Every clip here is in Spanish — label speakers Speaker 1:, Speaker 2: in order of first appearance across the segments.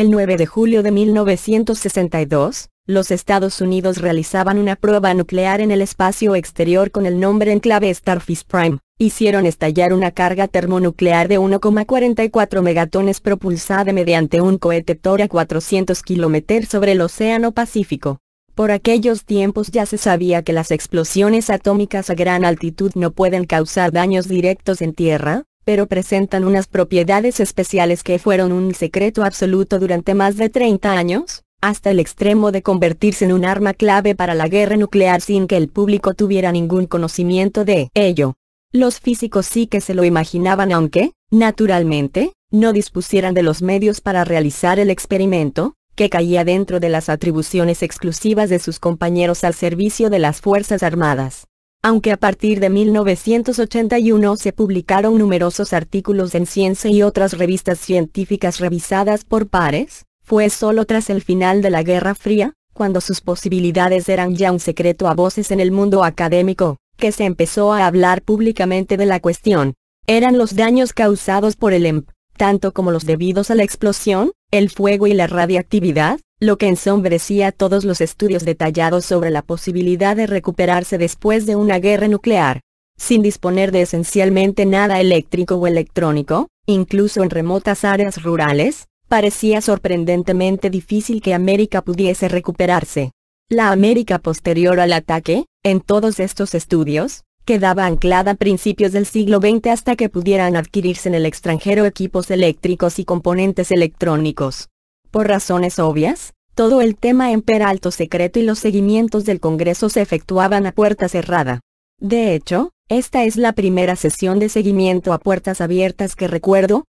Speaker 1: El 9 de julio de 1962, los Estados Unidos realizaban una prueba nuclear en el espacio exterior con el nombre en clave Starfish Prime. Hicieron estallar una carga termonuclear de 1,44 megatones propulsada mediante un cohete Thor a 400 km sobre el Océano Pacífico. Por aquellos tiempos ya se sabía que las explosiones atómicas a gran altitud no pueden causar daños directos en tierra, pero presentan unas propiedades especiales que fueron un secreto absoluto durante más de 30 años, hasta el extremo de convertirse en un arma clave para la guerra nuclear sin que el público tuviera ningún conocimiento de ello. Los físicos sí que se lo imaginaban aunque, naturalmente, no dispusieran de los medios para realizar el experimento, que caía dentro de las atribuciones exclusivas de sus compañeros al servicio de las Fuerzas Armadas aunque a partir de 1981 se publicaron numerosos artículos en ciencia y otras revistas científicas revisadas por pares, fue solo tras el final de la Guerra Fría, cuando sus posibilidades eran ya un secreto a voces en el mundo académico, que se empezó a hablar públicamente de la cuestión. Eran los daños causados por el empleo tanto como los debidos a la explosión, el fuego y la radiactividad, lo que ensombrecía todos los estudios detallados sobre la posibilidad de recuperarse después de una guerra nuclear. Sin disponer de esencialmente nada eléctrico o electrónico, incluso en remotas áreas rurales, parecía sorprendentemente difícil que América pudiese recuperarse. La América posterior al ataque, en todos estos estudios, quedaba anclada a principios del siglo XX hasta que pudieran adquirirse en el extranjero equipos eléctricos y componentes electrónicos. Por razones obvias, todo el tema en Peralto secreto y los seguimientos del Congreso se efectuaban a puerta cerrada. De hecho, esta es la primera sesión de seguimiento a puertas abiertas que recuerdo.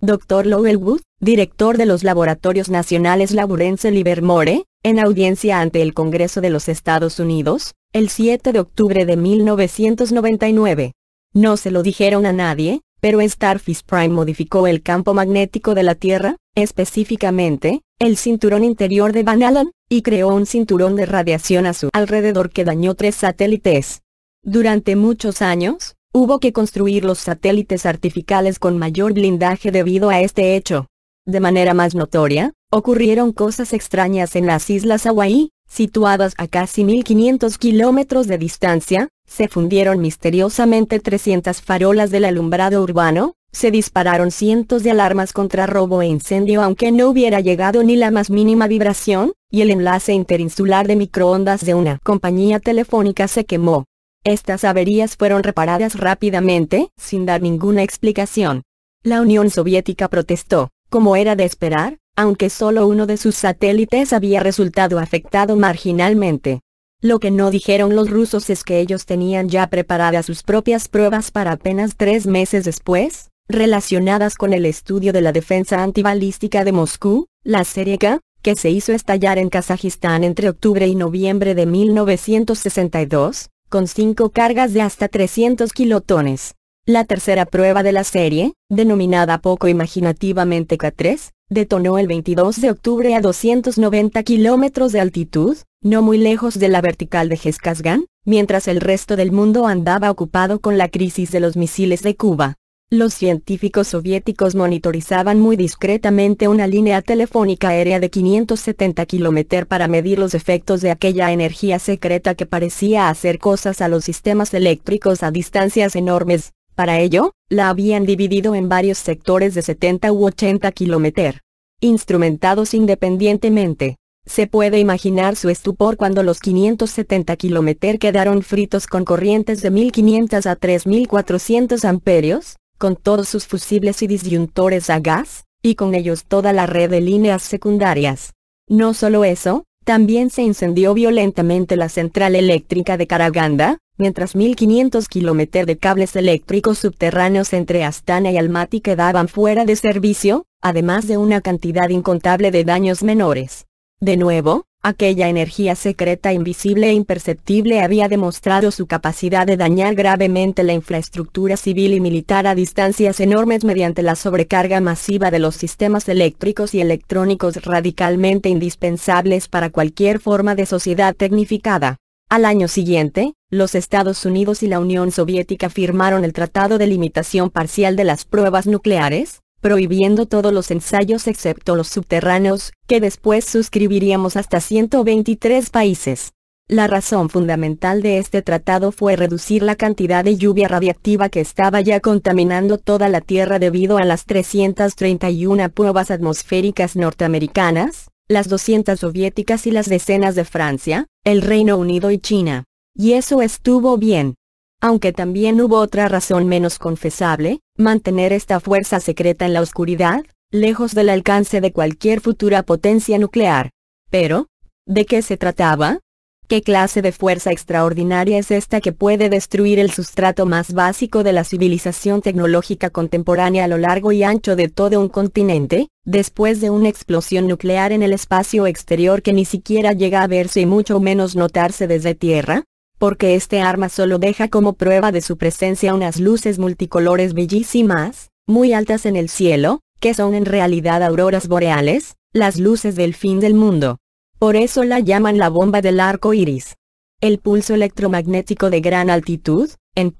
Speaker 1: Dr. Lowell Wood, director de los Laboratorios Nacionales Laburense Livermore, en audiencia ante el Congreso de los Estados Unidos, el 7 de octubre de 1999. No se lo dijeron a nadie, pero Starfish Prime modificó el campo magnético de la Tierra, específicamente, el cinturón interior de Van Allen, y creó un cinturón de radiación a su alrededor que dañó tres satélites. Durante muchos años, hubo que construir los satélites artificiales con mayor blindaje debido a este hecho. De manera más notoria, ocurrieron cosas extrañas en las islas Hawái, situadas a casi 1500 kilómetros de distancia, se fundieron misteriosamente 300 farolas del alumbrado urbano, se dispararon cientos de alarmas contra robo e incendio aunque no hubiera llegado ni la más mínima vibración, y el enlace interinsular de microondas de una compañía telefónica se quemó. Estas averías fueron reparadas rápidamente, sin dar ninguna explicación. La Unión Soviética protestó, como era de esperar, aunque solo uno de sus satélites había resultado afectado marginalmente. Lo que no dijeron los rusos es que ellos tenían ya preparadas sus propias pruebas para apenas tres meses después, relacionadas con el estudio de la defensa antibalística de Moscú, la serie K, que se hizo estallar en Kazajistán entre octubre y noviembre de 1962, con cinco cargas de hasta 300 kilotones. La tercera prueba de la serie, denominada poco imaginativamente K3, detonó el 22 de octubre a 290 kilómetros de altitud, no muy lejos de la vertical de Jezkazgan, mientras el resto del mundo andaba ocupado con la crisis de los misiles de Cuba. Los científicos soviéticos monitorizaban muy discretamente una línea telefónica aérea de 570 km para medir los efectos de aquella energía secreta que parecía hacer cosas a los sistemas eléctricos a distancias enormes. Para ello, la habían dividido en varios sectores de 70 u 80 km. Instrumentados independientemente. Se puede imaginar su estupor cuando los 570 km quedaron fritos con corrientes de 1500 a 3400 amperios, con todos sus fusibles y disyuntores a gas, y con ellos toda la red de líneas secundarias. No solo eso, también se incendió violentamente la central eléctrica de Karaganda, mientras 1.500 kilómetros de cables eléctricos subterráneos entre Astana y Almaty quedaban fuera de servicio, además de una cantidad incontable de daños menores. De nuevo, aquella energía secreta invisible e imperceptible había demostrado su capacidad de dañar gravemente la infraestructura civil y militar a distancias enormes mediante la sobrecarga masiva de los sistemas eléctricos y electrónicos radicalmente indispensables para cualquier forma de sociedad tecnificada. Al año siguiente, los Estados Unidos y la Unión Soviética firmaron el Tratado de Limitación Parcial de las Pruebas Nucleares, prohibiendo todos los ensayos excepto los subterráneos, que después suscribiríamos hasta 123 países. La razón fundamental de este tratado fue reducir la cantidad de lluvia radiactiva que estaba ya contaminando toda la Tierra debido a las 331 pruebas atmosféricas norteamericanas, las 200 soviéticas y las decenas de Francia, el Reino Unido y China. Y eso estuvo bien aunque también hubo otra razón menos confesable, mantener esta fuerza secreta en la oscuridad, lejos del alcance de cualquier futura potencia nuclear. Pero, ¿de qué se trataba? ¿Qué clase de fuerza extraordinaria es esta que puede destruir el sustrato más básico de la civilización tecnológica contemporánea a lo largo y ancho de todo un continente, después de una explosión nuclear en el espacio exterior que ni siquiera llega a verse y mucho menos notarse desde tierra? porque este arma solo deja como prueba de su presencia unas luces multicolores bellísimas, muy altas en el cielo, que son en realidad auroras boreales, las luces del fin del mundo. Por eso la llaman la bomba del arco iris. El pulso electromagnético de gran altitud, en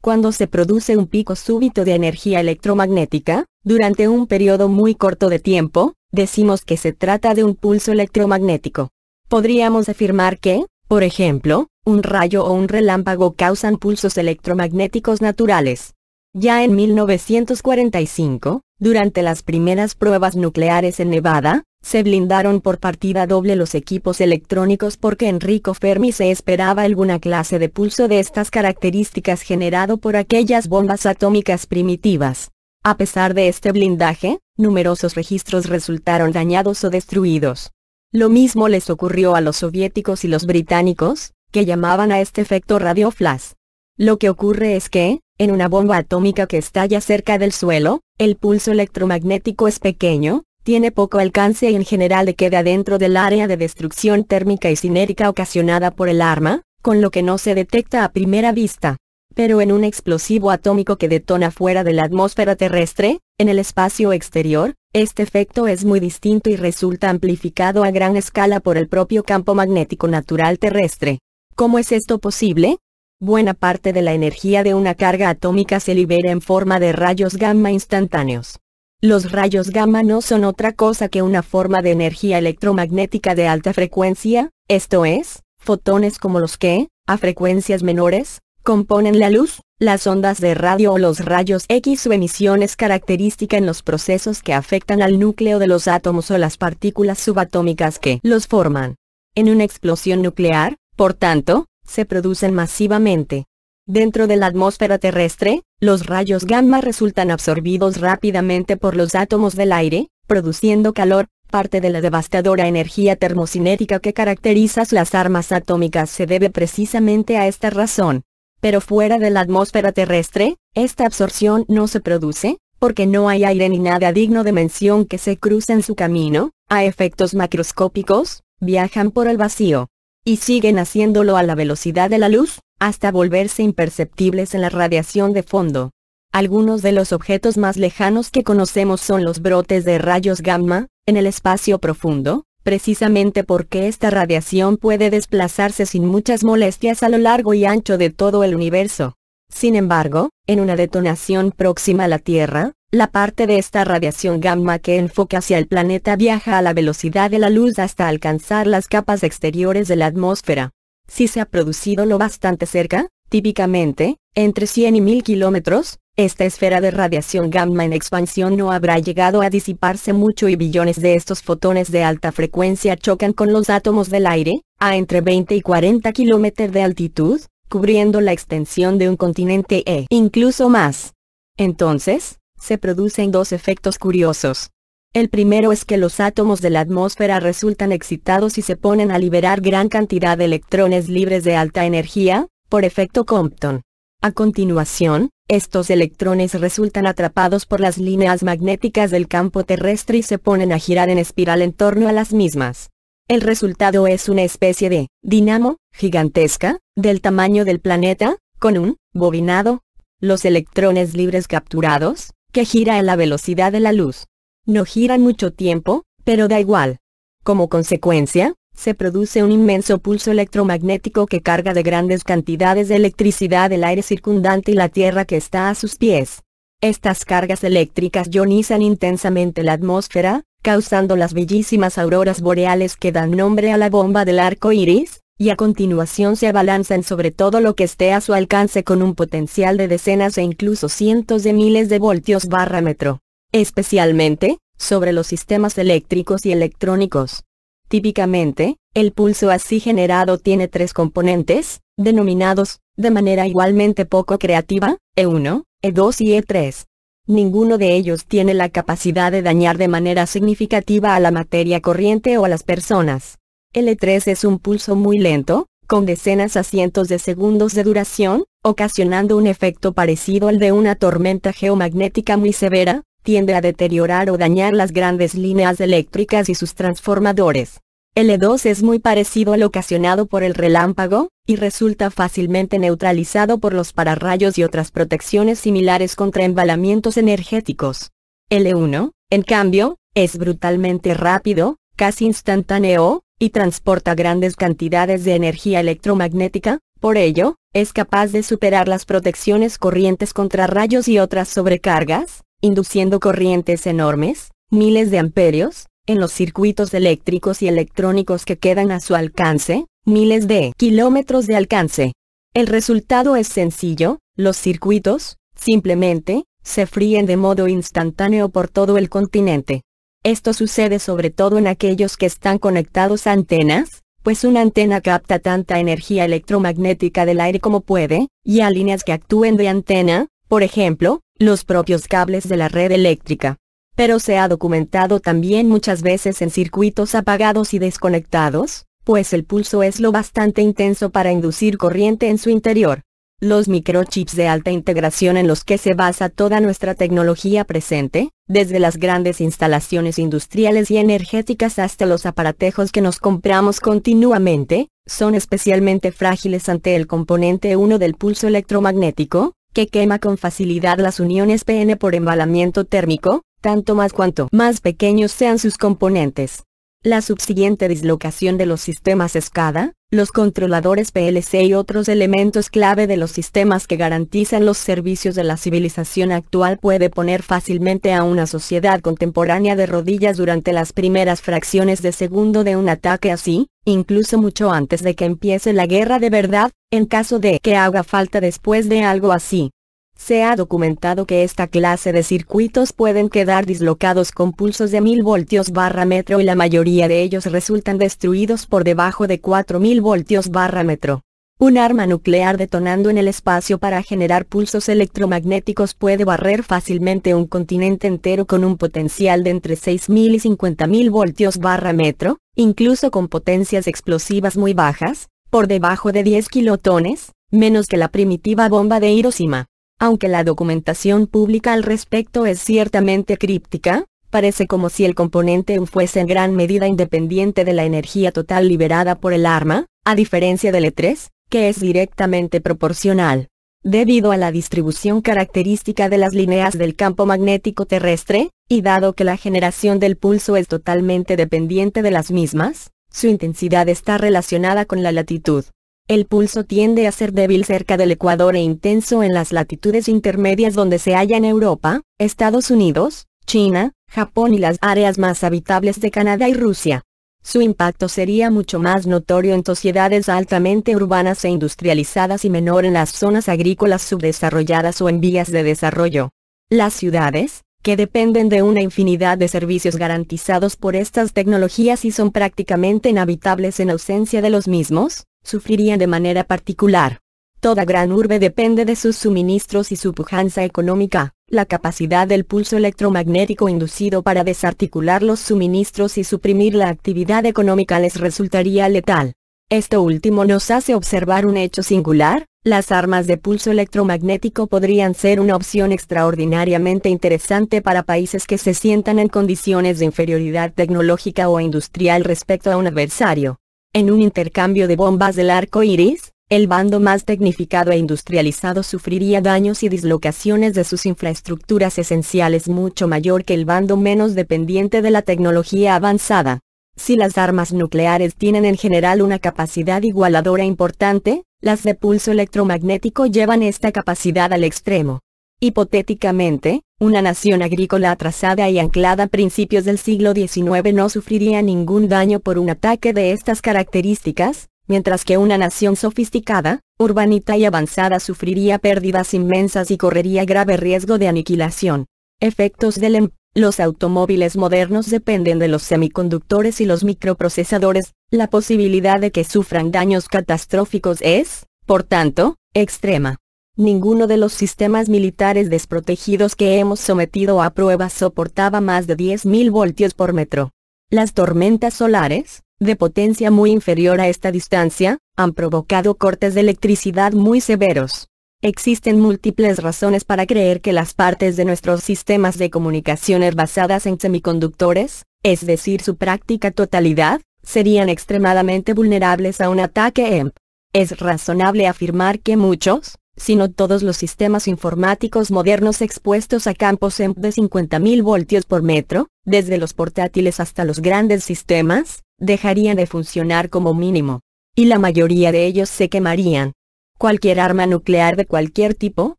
Speaker 1: cuando se produce un pico súbito de energía electromagnética, durante un periodo muy corto de tiempo, decimos que se trata de un pulso electromagnético. Podríamos afirmar que, por ejemplo, un rayo o un relámpago causan pulsos electromagnéticos naturales. Ya en 1945, durante las primeras pruebas nucleares en Nevada, se blindaron por partida doble los equipos electrónicos porque Enrico Fermi se esperaba alguna clase de pulso de estas características generado por aquellas bombas atómicas primitivas. A pesar de este blindaje, numerosos registros resultaron dañados o destruidos. Lo mismo les ocurrió a los soviéticos y los británicos, que llamaban a este efecto radioflash. Lo que ocurre es que, en una bomba atómica que estalla cerca del suelo, el pulso electromagnético es pequeño, tiene poco alcance y en general le queda dentro del área de destrucción térmica y cinérica ocasionada por el arma, con lo que no se detecta a primera vista. Pero en un explosivo atómico que detona fuera de la atmósfera terrestre, en el espacio exterior, este efecto es muy distinto y resulta amplificado a gran escala por el propio campo magnético natural terrestre. ¿Cómo es esto posible? Buena parte de la energía de una carga atómica se libera en forma de rayos gamma instantáneos. Los rayos gamma no son otra cosa que una forma de energía electromagnética de alta frecuencia, esto es, fotones como los que, a frecuencias menores, componen la luz, las ondas de radio o los rayos X su emisión es característica en los procesos que afectan al núcleo de los átomos o las partículas subatómicas que los forman. En una explosión nuclear, por tanto, se producen masivamente. Dentro de la atmósfera terrestre, los rayos gamma resultan absorbidos rápidamente por los átomos del aire, produciendo calor, parte de la devastadora energía termocinética que caracteriza las armas atómicas se debe precisamente a esta razón. Pero fuera de la atmósfera terrestre, esta absorción no se produce, porque no hay aire ni nada digno de mención que se cruce en su camino, a efectos macroscópicos, viajan por el vacío y siguen haciéndolo a la velocidad de la luz, hasta volverse imperceptibles en la radiación de fondo. Algunos de los objetos más lejanos que conocemos son los brotes de rayos gamma, en el espacio profundo, precisamente porque esta radiación puede desplazarse sin muchas molestias a lo largo y ancho de todo el universo. Sin embargo, en una detonación próxima a la Tierra, la parte de esta radiación gamma que enfoca hacia el planeta viaja a la velocidad de la luz hasta alcanzar las capas exteriores de la atmósfera. Si se ha producido lo bastante cerca, típicamente, entre 100 y 1000 kilómetros, esta esfera de radiación gamma en expansión no habrá llegado a disiparse mucho y billones de estos fotones de alta frecuencia chocan con los átomos del aire, a entre 20 y 40 kilómetros de altitud, cubriendo la extensión de un continente e incluso más. Entonces, se producen dos efectos curiosos. El primero es que los átomos de la atmósfera resultan excitados y se ponen a liberar gran cantidad de electrones libres de alta energía, por efecto Compton. A continuación, estos electrones resultan atrapados por las líneas magnéticas del campo terrestre y se ponen a girar en espiral en torno a las mismas. El resultado es una especie de dinamo gigantesca, del tamaño del planeta, con un bobinado. Los electrones libres capturados, que gira a la velocidad de la luz. No gira mucho tiempo, pero da igual. Como consecuencia, se produce un inmenso pulso electromagnético que carga de grandes cantidades de electricidad el aire circundante y la Tierra que está a sus pies. Estas cargas eléctricas ionizan intensamente la atmósfera, causando las bellísimas auroras boreales que dan nombre a la bomba del arco iris, y a continuación se abalanzan sobre todo lo que esté a su alcance con un potencial de decenas e incluso cientos de miles de voltios barra metro. Especialmente, sobre los sistemas eléctricos y electrónicos. Típicamente, el pulso así generado tiene tres componentes, denominados, de manera igualmente poco creativa, E1, E2 y E3. Ninguno de ellos tiene la capacidad de dañar de manera significativa a la materia corriente o a las personas. L3 es un pulso muy lento, con decenas a cientos de segundos de duración, ocasionando un efecto parecido al de una tormenta geomagnética muy severa, tiende a deteriorar o dañar las grandes líneas eléctricas y sus transformadores. L2 es muy parecido al ocasionado por el relámpago, y resulta fácilmente neutralizado por los pararrayos y otras protecciones similares contra embalamientos energéticos. L1, en cambio, es brutalmente rápido, casi instantáneo, y transporta grandes cantidades de energía electromagnética, por ello, es capaz de superar las protecciones corrientes contra rayos y otras sobrecargas, induciendo corrientes enormes, miles de amperios, en los circuitos eléctricos y electrónicos que quedan a su alcance, miles de kilómetros de alcance. El resultado es sencillo, los circuitos, simplemente, se fríen de modo instantáneo por todo el continente. Esto sucede sobre todo en aquellos que están conectados a antenas, pues una antena capta tanta energía electromagnética del aire como puede, y a líneas que actúen de antena, por ejemplo, los propios cables de la red eléctrica. Pero se ha documentado también muchas veces en circuitos apagados y desconectados, pues el pulso es lo bastante intenso para inducir corriente en su interior los microchips de alta integración en los que se basa toda nuestra tecnología presente, desde las grandes instalaciones industriales y energéticas hasta los aparatejos que nos compramos continuamente, son especialmente frágiles ante el componente 1 del pulso electromagnético, que quema con facilidad las uniones PN por embalamiento térmico, tanto más cuanto más pequeños sean sus componentes. La subsiguiente dislocación de los sistemas SCADA, los controladores PLC y otros elementos clave de los sistemas que garantizan los servicios de la civilización actual puede poner fácilmente a una sociedad contemporánea de rodillas durante las primeras fracciones de segundo de un ataque así, incluso mucho antes de que empiece la guerra de verdad, en caso de que haga falta después de algo así. Se ha documentado que esta clase de circuitos pueden quedar dislocados con pulsos de 1000 voltios barra metro y la mayoría de ellos resultan destruidos por debajo de 4000 voltios barra metro. Un arma nuclear detonando en el espacio para generar pulsos electromagnéticos puede barrer fácilmente un continente entero con un potencial de entre 6000 y 50000 voltios barra metro, incluso con potencias explosivas muy bajas, por debajo de 10 kilotones, menos que la primitiva bomba de Hiroshima. Aunque la documentación pública al respecto es ciertamente críptica, parece como si el componente U fuese en gran medida independiente de la energía total liberada por el arma, a diferencia del E3, que es directamente proporcional. Debido a la distribución característica de las líneas del campo magnético terrestre, y dado que la generación del pulso es totalmente dependiente de las mismas, su intensidad está relacionada con la latitud. El pulso tiende a ser débil cerca del ecuador e intenso en las latitudes intermedias donde se hallan Europa, Estados Unidos, China, Japón y las áreas más habitables de Canadá y Rusia. Su impacto sería mucho más notorio en sociedades altamente urbanas e industrializadas y menor en las zonas agrícolas subdesarrolladas o en vías de desarrollo. Las ciudades, que dependen de una infinidad de servicios garantizados por estas tecnologías y son prácticamente inhabitables en ausencia de los mismos, sufrirían de manera particular. Toda gran urbe depende de sus suministros y su pujanza económica, la capacidad del pulso electromagnético inducido para desarticular los suministros y suprimir la actividad económica les resultaría letal. Esto último nos hace observar un hecho singular, las armas de pulso electromagnético podrían ser una opción extraordinariamente interesante para países que se sientan en condiciones de inferioridad tecnológica o industrial respecto a un adversario. En un intercambio de bombas del arco iris, el bando más tecnificado e industrializado sufriría daños y dislocaciones de sus infraestructuras esenciales mucho mayor que el bando menos dependiente de la tecnología avanzada. Si las armas nucleares tienen en general una capacidad igualadora e importante, las de pulso electromagnético llevan esta capacidad al extremo. Hipotéticamente, una nación agrícola atrasada y anclada a principios del siglo XIX no sufriría ningún daño por un ataque de estas características, mientras que una nación sofisticada, urbanita y avanzada sufriría pérdidas inmensas y correría grave riesgo de aniquilación. Efectos del EMP. Los automóviles modernos dependen de los semiconductores y los microprocesadores, la posibilidad de que sufran daños catastróficos es, por tanto, extrema. Ninguno de los sistemas militares desprotegidos que hemos sometido a prueba soportaba más de 10.000 voltios por metro. Las tormentas solares, de potencia muy inferior a esta distancia, han provocado cortes de electricidad muy severos. Existen múltiples razones para creer que las partes de nuestros sistemas de comunicaciones basadas en semiconductores, es decir su práctica totalidad, serían extremadamente vulnerables a un ataque EMP. Es razonable afirmar que muchos, sino todos los sistemas informáticos modernos expuestos a campos EMP de 50.000 voltios por metro, desde los portátiles hasta los grandes sistemas, dejarían de funcionar como mínimo. Y la mayoría de ellos se quemarían. Cualquier arma nuclear de cualquier tipo,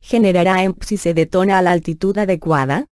Speaker 1: generará EMP si se detona a la altitud adecuada.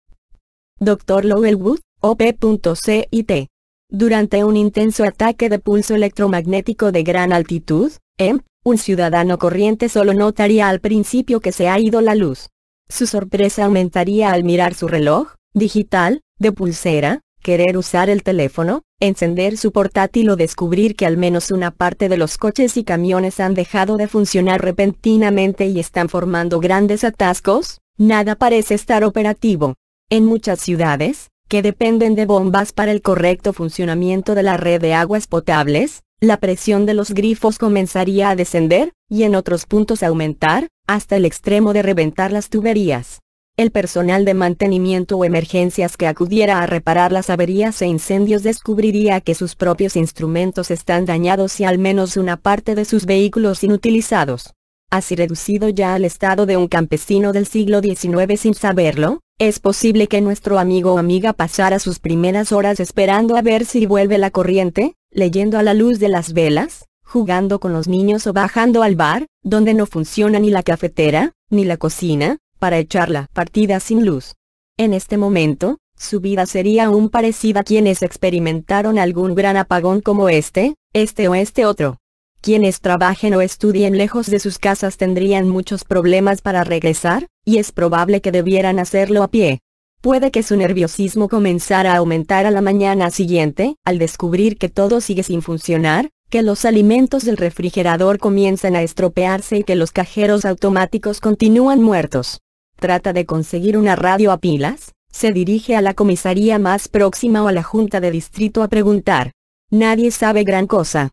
Speaker 1: Dr. Wood, OP.CIT. Durante un intenso ataque de pulso electromagnético de gran altitud, EMP, un ciudadano corriente solo notaría al principio que se ha ido la luz. Su sorpresa aumentaría al mirar su reloj, digital, de pulsera, querer usar el teléfono, encender su portátil o descubrir que al menos una parte de los coches y camiones han dejado de funcionar repentinamente y están formando grandes atascos, nada parece estar operativo. En muchas ciudades, que dependen de bombas para el correcto funcionamiento de la red de aguas potables, la presión de los grifos comenzaría a descender, y en otros puntos aumentar, hasta el extremo de reventar las tuberías. El personal de mantenimiento o emergencias que acudiera a reparar las averías e incendios descubriría que sus propios instrumentos están dañados y al menos una parte de sus vehículos inutilizados. Así reducido ya al estado de un campesino del siglo XIX sin saberlo, es posible que nuestro amigo o amiga pasara sus primeras horas esperando a ver si vuelve la corriente, leyendo a la luz de las velas, jugando con los niños o bajando al bar, donde no funciona ni la cafetera, ni la cocina, para echar la partida sin luz. En este momento, su vida sería aún parecida a quienes experimentaron algún gran apagón como este, este o este otro. Quienes trabajen o estudien lejos de sus casas tendrían muchos problemas para regresar, y es probable que debieran hacerlo a pie. Puede que su nerviosismo comenzara a aumentar a la mañana siguiente, al descubrir que todo sigue sin funcionar, que los alimentos del refrigerador comienzan a estropearse y que los cajeros automáticos continúan muertos. Trata de conseguir una radio a pilas, se dirige a la comisaría más próxima o a la junta de distrito a preguntar. Nadie sabe gran cosa.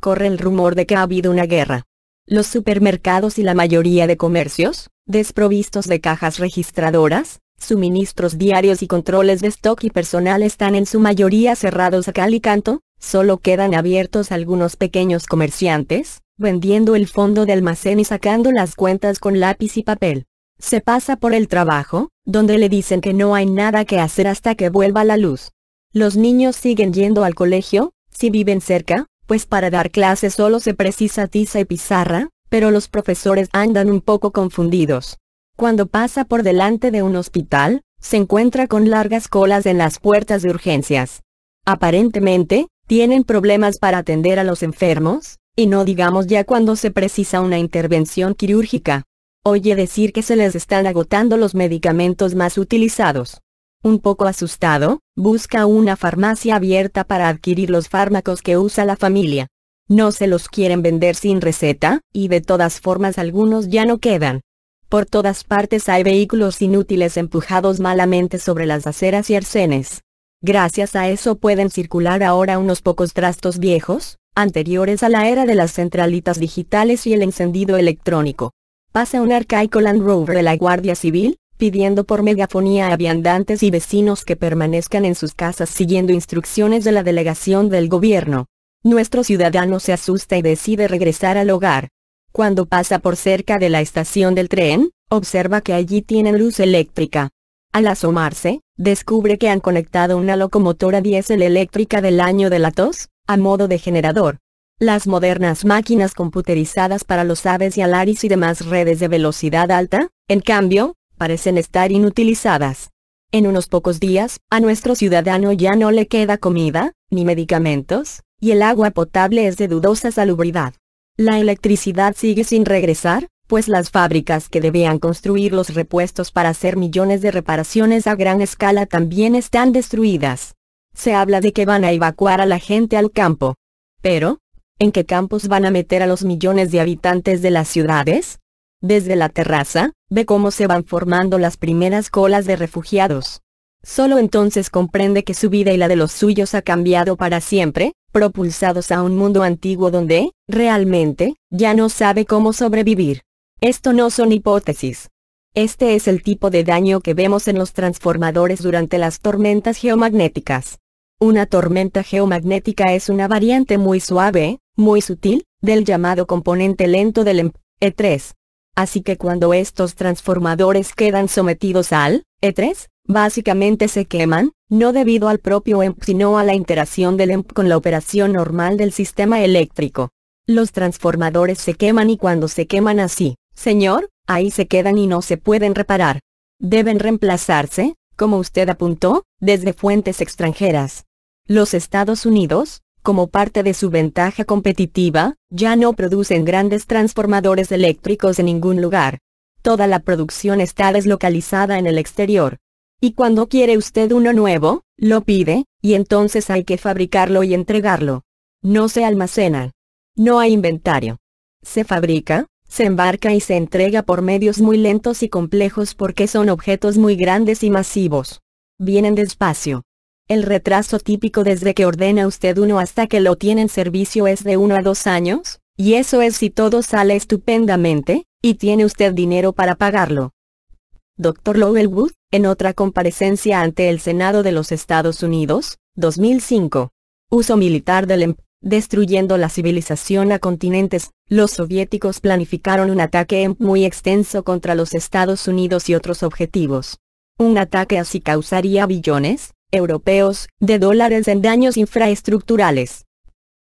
Speaker 1: Corre el rumor de que ha habido una guerra. Los supermercados y la mayoría de comercios, desprovistos de cajas registradoras, suministros diarios y controles de stock y personal están en su mayoría cerrados a cal y canto, solo quedan abiertos algunos pequeños comerciantes, vendiendo el fondo de almacén y sacando las cuentas con lápiz y papel. Se pasa por el trabajo, donde le dicen que no hay nada que hacer hasta que vuelva la luz. Los niños siguen yendo al colegio, si viven cerca, pues para dar clases solo se precisa tiza y pizarra, pero los profesores andan un poco confundidos. Cuando pasa por delante de un hospital, se encuentra con largas colas en las puertas de urgencias. Aparentemente, tienen problemas para atender a los enfermos, y no digamos ya cuando se precisa una intervención quirúrgica. Oye decir que se les están agotando los medicamentos más utilizados. Un poco asustado, busca una farmacia abierta para adquirir los fármacos que usa la familia. No se los quieren vender sin receta, y de todas formas algunos ya no quedan. Por todas partes hay vehículos inútiles empujados malamente sobre las aceras y arcenes. Gracias a eso pueden circular ahora unos pocos trastos viejos, anteriores a la era de las centralitas digitales y el encendido electrónico. Pasa un arcaico Land Rover de la Guardia Civil, pidiendo por megafonía a viandantes y vecinos que permanezcan en sus casas siguiendo instrucciones de la delegación del gobierno. Nuestro ciudadano se asusta y decide regresar al hogar. Cuando pasa por cerca de la estación del tren, observa que allí tienen luz eléctrica. Al asomarse, descubre que han conectado una locomotora diésel eléctrica del año de la tos, a modo de generador. Las modernas máquinas computerizadas para los aves y alaris y demás redes de velocidad alta, en cambio, parecen estar inutilizadas. En unos pocos días, a nuestro ciudadano ya no le queda comida, ni medicamentos, y el agua potable es de dudosa salubridad. ¿La electricidad sigue sin regresar? Pues las fábricas que debían construir los repuestos para hacer millones de reparaciones a gran escala también están destruidas. Se habla de que van a evacuar a la gente al campo. Pero, ¿en qué campos van a meter a los millones de habitantes de las ciudades? Desde la terraza, ve cómo se van formando las primeras colas de refugiados. Solo entonces comprende que su vida y la de los suyos ha cambiado para siempre, propulsados a un mundo antiguo donde, realmente, ya no sabe cómo sobrevivir. Esto no son hipótesis. Este es el tipo de daño que vemos en los transformadores durante las tormentas geomagnéticas. Una tormenta geomagnética es una variante muy suave, muy sutil, del llamado componente lento del EMP, E3. Así que cuando estos transformadores quedan sometidos al E3, básicamente se queman, no debido al propio EMP sino a la interacción del EMP con la operación normal del sistema eléctrico. Los transformadores se queman y cuando se queman así, señor, ahí se quedan y no se pueden reparar. Deben reemplazarse, como usted apuntó, desde fuentes extranjeras. Los Estados Unidos, como parte de su ventaja competitiva, ya no producen grandes transformadores eléctricos en ningún lugar. Toda la producción está deslocalizada en el exterior. Y cuando quiere usted uno nuevo, lo pide, y entonces hay que fabricarlo y entregarlo. No se almacena. No hay inventario. Se fabrica, se embarca y se entrega por medios muy lentos y complejos porque son objetos muy grandes y masivos. Vienen despacio. El retraso típico desde que ordena usted uno hasta que lo tiene en servicio es de uno a dos años, y eso es si todo sale estupendamente, y tiene usted dinero para pagarlo. Dr. Lowell Wood, en otra comparecencia ante el Senado de los Estados Unidos, 2005. Uso militar del EMP, destruyendo la civilización a continentes, los soviéticos planificaron un ataque EMP muy extenso contra los Estados Unidos y otros objetivos. Un ataque así causaría billones, europeos, de dólares en daños infraestructurales.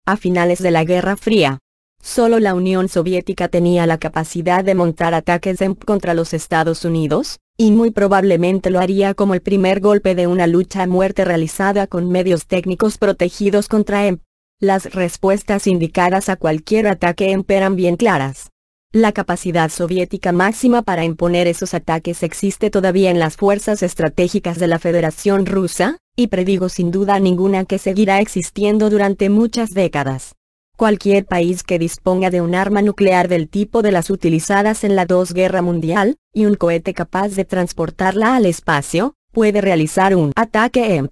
Speaker 1: A finales de la Guerra Fría, solo la Unión Soviética tenía la capacidad de montar ataques EMP contra los Estados Unidos, y muy probablemente lo haría como el primer golpe de una lucha a muerte realizada con medios técnicos protegidos contra EMP. Las respuestas indicadas a cualquier ataque EMP eran bien claras. La capacidad soviética máxima para imponer esos ataques existe todavía en las fuerzas estratégicas de la Federación Rusa, y predigo sin duda ninguna que seguirá existiendo durante muchas décadas. Cualquier país que disponga de un arma nuclear del tipo de las utilizadas en la II Guerra Mundial, y un cohete capaz de transportarla al espacio, puede realizar un ataque EMP.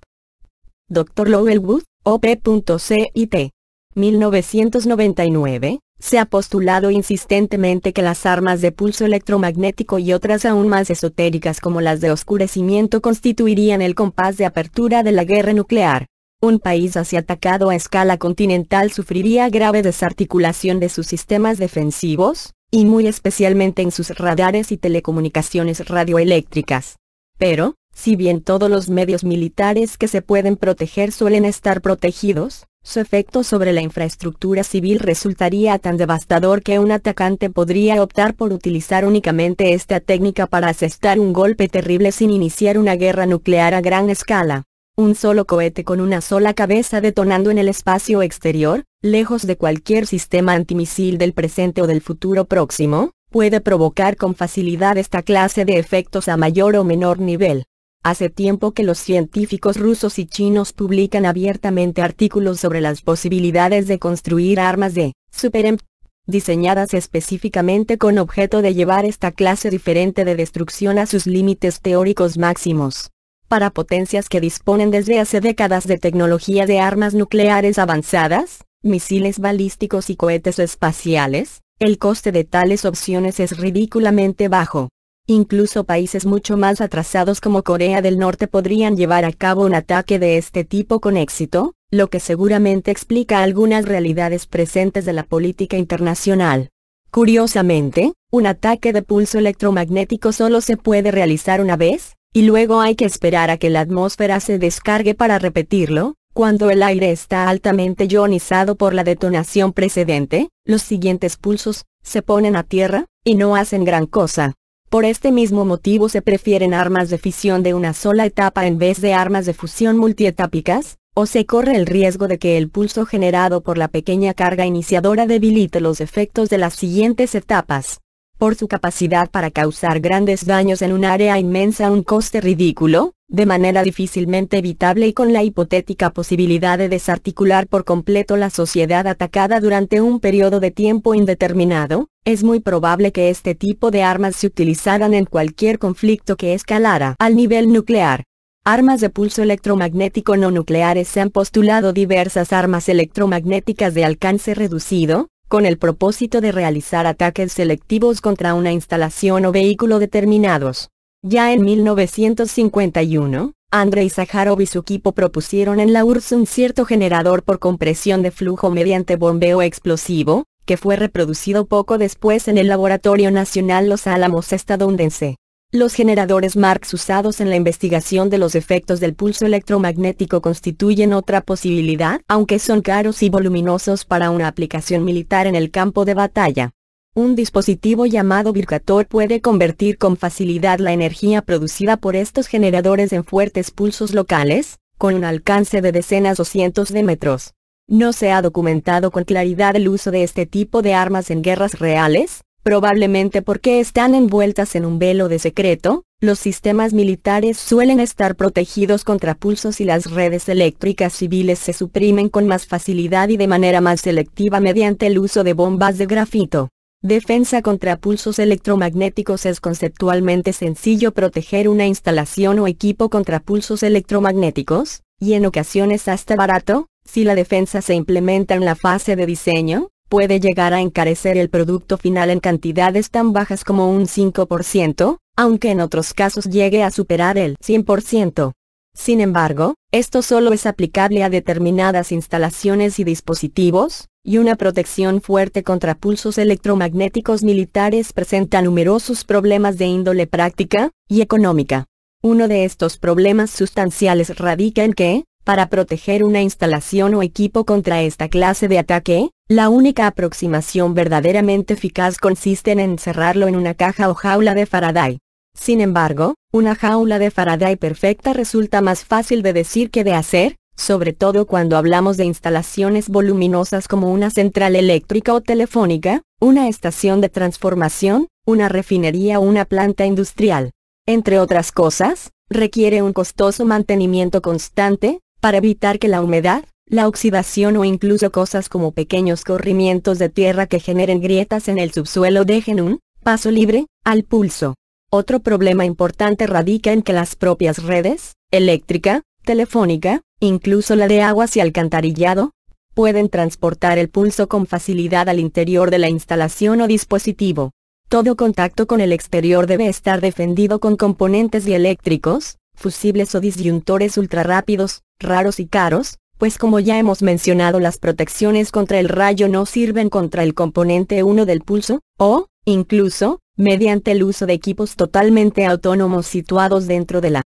Speaker 1: Dr. Lowell Wood, OP.CIT. 1999, se ha postulado insistentemente que las armas de pulso electromagnético y otras aún más esotéricas como las de oscurecimiento constituirían el compás de apertura de la guerra nuclear. Un país así atacado a escala continental sufriría grave desarticulación de sus sistemas defensivos, y muy especialmente en sus radares y telecomunicaciones radioeléctricas. Pero, si bien todos los medios militares que se pueden proteger suelen estar protegidos, su efecto sobre la infraestructura civil resultaría tan devastador que un atacante podría optar por utilizar únicamente esta técnica para asestar un golpe terrible sin iniciar una guerra nuclear a gran escala un solo cohete con una sola cabeza detonando en el espacio exterior, lejos de cualquier sistema antimisil del presente o del futuro próximo, puede provocar con facilidad esta clase de efectos a mayor o menor nivel. Hace tiempo que los científicos rusos y chinos publican abiertamente artículos sobre las posibilidades de construir armas de superemp, diseñadas específicamente con objeto de llevar esta clase diferente de destrucción a sus límites teóricos máximos para potencias que disponen desde hace décadas de tecnología de armas nucleares avanzadas, misiles balísticos y cohetes espaciales, el coste de tales opciones es ridículamente bajo. Incluso países mucho más atrasados como Corea del Norte podrían llevar a cabo un ataque de este tipo con éxito, lo que seguramente explica algunas realidades presentes de la política internacional. Curiosamente, un ataque de pulso electromagnético solo se puede realizar una vez, y luego hay que esperar a que la atmósfera se descargue para repetirlo, cuando el aire está altamente ionizado por la detonación precedente, los siguientes pulsos, se ponen a tierra, y no hacen gran cosa. Por este mismo motivo se prefieren armas de fisión de una sola etapa en vez de armas de fusión multietápicas, o se corre el riesgo de que el pulso generado por la pequeña carga iniciadora debilite los efectos de las siguientes etapas por su capacidad para causar grandes daños en un área inmensa a un coste ridículo, de manera difícilmente evitable y con la hipotética posibilidad de desarticular por completo la sociedad atacada durante un periodo de tiempo indeterminado, es muy probable que este tipo de armas se utilizaran en cualquier conflicto que escalara al nivel nuclear. Armas de pulso electromagnético no nucleares se han postulado diversas armas electromagnéticas de alcance reducido, con el propósito de realizar ataques selectivos contra una instalación o vehículo determinados. Ya en 1951, Andrei Sakharov y su equipo propusieron en la URSS un cierto generador por compresión de flujo mediante bombeo explosivo, que fue reproducido poco después en el Laboratorio Nacional Los Álamos estadounidense. Los generadores Marx usados en la investigación de los efectos del pulso electromagnético constituyen otra posibilidad, aunque son caros y voluminosos para una aplicación militar en el campo de batalla. Un dispositivo llamado virgator puede convertir con facilidad la energía producida por estos generadores en fuertes pulsos locales, con un alcance de decenas o cientos de metros. No se ha documentado con claridad el uso de este tipo de armas en guerras reales, Probablemente porque están envueltas en un velo de secreto, los sistemas militares suelen estar protegidos contra pulsos y las redes eléctricas civiles se suprimen con más facilidad y de manera más selectiva mediante el uso de bombas de grafito. Defensa contra pulsos electromagnéticos es conceptualmente sencillo proteger una instalación o equipo contra pulsos electromagnéticos, y en ocasiones hasta barato, si la defensa se implementa en la fase de diseño, puede llegar a encarecer el producto final en cantidades tan bajas como un 5%, aunque en otros casos llegue a superar el 100%. Sin embargo, esto solo es aplicable a determinadas instalaciones y dispositivos, y una protección fuerte contra pulsos electromagnéticos militares presenta numerosos problemas de índole práctica y económica. Uno de estos problemas sustanciales radica en que, para proteger una instalación o equipo contra esta clase de ataque, la única aproximación verdaderamente eficaz consiste en encerrarlo en una caja o jaula de Faraday. Sin embargo, una jaula de Faraday perfecta resulta más fácil de decir que de hacer, sobre todo cuando hablamos de instalaciones voluminosas como una central eléctrica o telefónica, una estación de transformación, una refinería o una planta industrial. Entre otras cosas, requiere un costoso mantenimiento constante, para evitar que la humedad, la oxidación o incluso cosas como pequeños corrimientos de tierra que generen grietas en el subsuelo dejen un paso libre al pulso. Otro problema importante radica en que las propias redes, eléctrica, telefónica, incluso la de aguas y alcantarillado, pueden transportar el pulso con facilidad al interior de la instalación o dispositivo. Todo contacto con el exterior debe estar defendido con componentes dieléctricos, fusibles o disyuntores ultrarrápidos, raros y caros, pues como ya hemos mencionado las protecciones contra el rayo no sirven contra el componente 1 del pulso, o, incluso, mediante el uso de equipos totalmente autónomos situados dentro de la